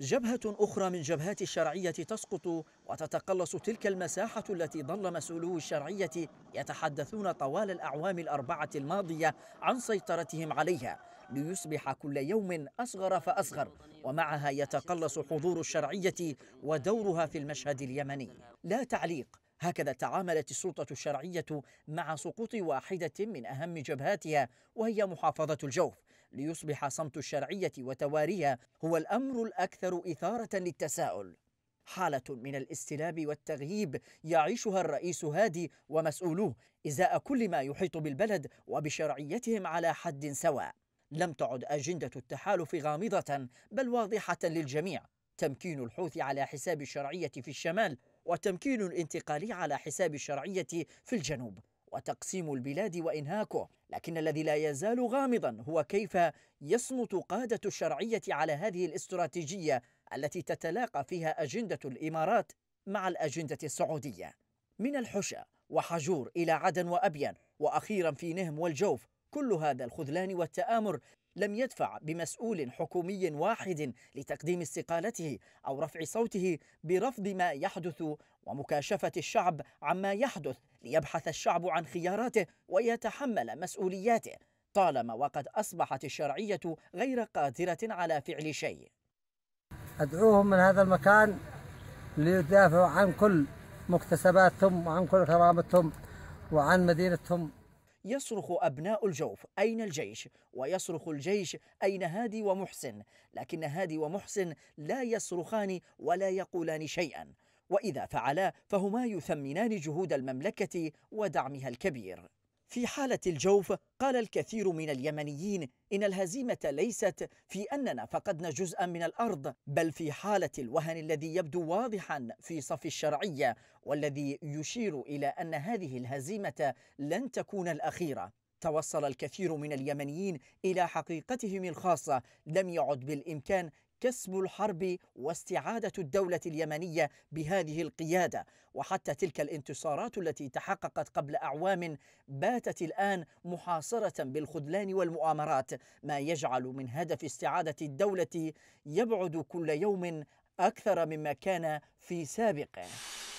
جبهة أخرى من جبهات الشرعية تسقط وتتقلص تلك المساحة التي ظل مسؤولو الشرعية يتحدثون طوال الأعوام الأربعة الماضية عن سيطرتهم عليها ليصبح كل يوم أصغر فأصغر ومعها يتقلص حضور الشرعية ودورها في المشهد اليمني لا تعليق هكذا تعاملت السلطة الشرعية مع سقوط واحدة من أهم جبهاتها وهي محافظة الجوف ليصبح صمت الشرعية وتواريها هو الأمر الأكثر إثارة للتساؤل حالة من الاستلاب والتغييب يعيشها الرئيس هادي ومسؤولوه إزاء كل ما يحيط بالبلد وبشرعيتهم على حد سواء لم تعد أجندة التحالف غامضة بل واضحة للجميع تمكين الحوثي على حساب الشرعية في الشمال وتمكين الانتقالي على حساب الشرعية في الجنوب وتقسيم البلاد وانهاكه لكن الذي لا يزال غامضا هو كيف يصمت قاده الشرعيه على هذه الاستراتيجيه التي تتلاقى فيها اجنده الامارات مع الاجنده السعوديه من الحشا وحجور الى عدن وابين واخيرا في نهم والجوف كل هذا الخذلان والتامر لم يدفع بمسؤول حكومي واحد لتقديم استقالته او رفع صوته برفض ما يحدث ومكاشفه الشعب عما يحدث ليبحث الشعب عن خياراته ويتحمل مسؤولياته طالما وقد أصبحت الشرعية غير قادرة على فعل شيء أدعوهم من هذا المكان ليدافعوا عن كل مكتسباتهم وعن كل كرامتهم وعن مدينتهم يصرخ أبناء الجوف أين الجيش ويصرخ الجيش أين هادي ومحسن لكن هادي ومحسن لا يصرخان ولا يقولان شيئا وإذا فعلا فهما يثمنان جهود المملكة ودعمها الكبير في حالة الجوف قال الكثير من اليمنيين إن الهزيمة ليست في أننا فقدنا جزءا من الأرض بل في حالة الوهن الذي يبدو واضحا في صف الشرعية والذي يشير إلى أن هذه الهزيمة لن تكون الأخيرة توصل الكثير من اليمنيين إلى حقيقتهم الخاصة لم يعد بالإمكان كسب الحرب واستعاده الدوله اليمنيه بهذه القياده وحتى تلك الانتصارات التي تحققت قبل اعوام باتت الان محاصره بالخذلان والمؤامرات ما يجعل من هدف استعاده الدوله يبعد كل يوم اكثر مما كان في سابقه